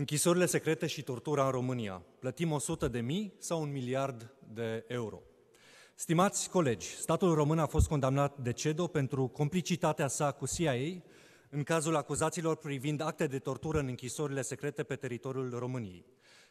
Închisorile secrete și tortura în România. Plătim 100 de mii sau un miliard de euro? Stimați colegi, statul român a fost condamnat de CEDO pentru complicitatea sa cu CIA în cazul acuzațiilor privind acte de tortură în închisorile secrete pe teritoriul României.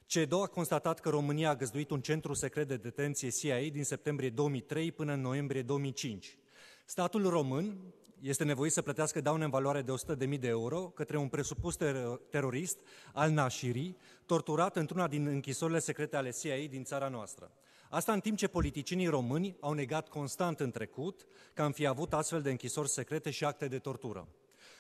CEDO a constatat că România a găzduit un centru secret de detenție CIA din septembrie 2003 până în noiembrie 2005. Statul român este nevoit să plătească daune în valoare de 100.000 de euro către un presupus ter- terorist al Nașirii, torturat într-una din închisorile secrete ale CIA din țara noastră. Asta în timp ce politicienii români au negat constant în trecut că am fi avut astfel de închisori secrete și acte de tortură.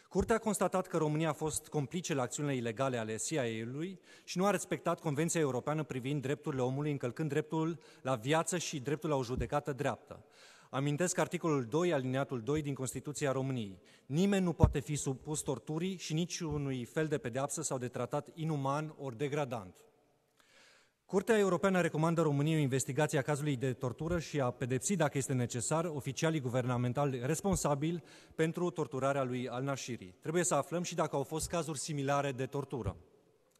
Curtea a constatat că România a fost complice la acțiunile ilegale ale CIA-ului și nu a respectat Convenția Europeană privind drepturile omului, încălcând dreptul la viață și dreptul la o judecată dreaptă. Amintesc articolul 2, alineatul 2 din Constituția României. Nimeni nu poate fi supus torturii și niciunui fel de pedeapsă sau de tratat inuman ori degradant. Curtea Europeană recomandă României o investigație a cazului de tortură și a pedepsi, dacă este necesar, oficialii guvernamentali responsabili pentru torturarea lui al Nashiri. Trebuie să aflăm și dacă au fost cazuri similare de tortură.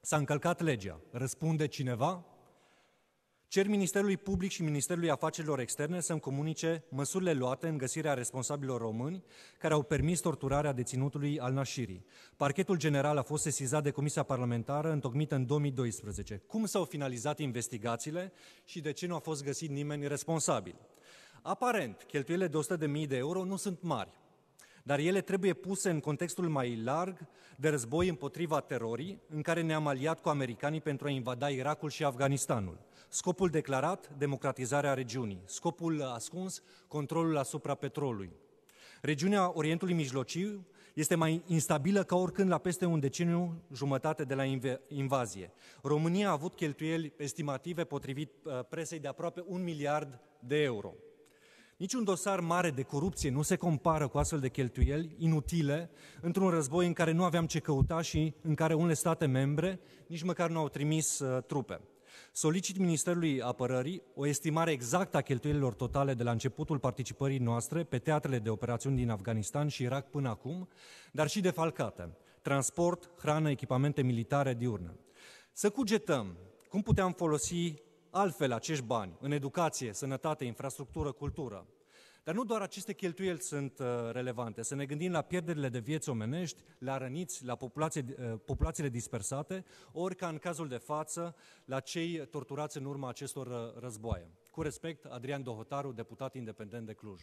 S-a încălcat legea. Răspunde cineva? Cer Ministerului Public și Ministerului Afacerilor Externe să-mi comunice măsurile luate în găsirea responsabililor români care au permis torturarea deținutului al Nașirii. Parchetul general a fost sesizat de Comisia Parlamentară întocmită în 2012. Cum s-au finalizat investigațiile și de ce nu a fost găsit nimeni responsabil? Aparent, cheltuielile de 100.000 de euro nu sunt mari, dar ele trebuie puse în contextul mai larg de război împotriva terorii, în care ne-am aliat cu americanii pentru a invada Irakul și Afganistanul. Scopul declarat, democratizarea regiunii. Scopul ascuns, controlul asupra petrolului. Regiunea Orientului Mijlociu este mai instabilă ca oricând la peste un deceniu jumătate de la inv- invazie. România a avut cheltuieli estimative potrivit uh, presei de aproape un miliard de euro. Niciun dosar mare de corupție nu se compară cu astfel de cheltuieli inutile într-un război în care nu aveam ce căuta și în care unele state membre nici măcar nu au trimis uh, trupe. Solicit Ministerului Apărării o estimare exactă a cheltuielilor totale de la începutul participării noastre pe teatrele de operațiuni din Afganistan și Irak până acum, dar și defalcate. Transport, hrană, echipamente militare diurnă. Să cugetăm cum puteam folosi altfel acești bani în educație, sănătate, infrastructură, cultură. Dar nu doar aceste cheltuieli sunt uh, relevante. Să ne gândim la pierderile de vieți omenești, la răniți, la populație, uh, populațiile dispersate, ori ca în cazul de față, la cei torturați în urma acestor uh, războaie. Cu respect, Adrian Dohotaru, deputat independent de Cluj.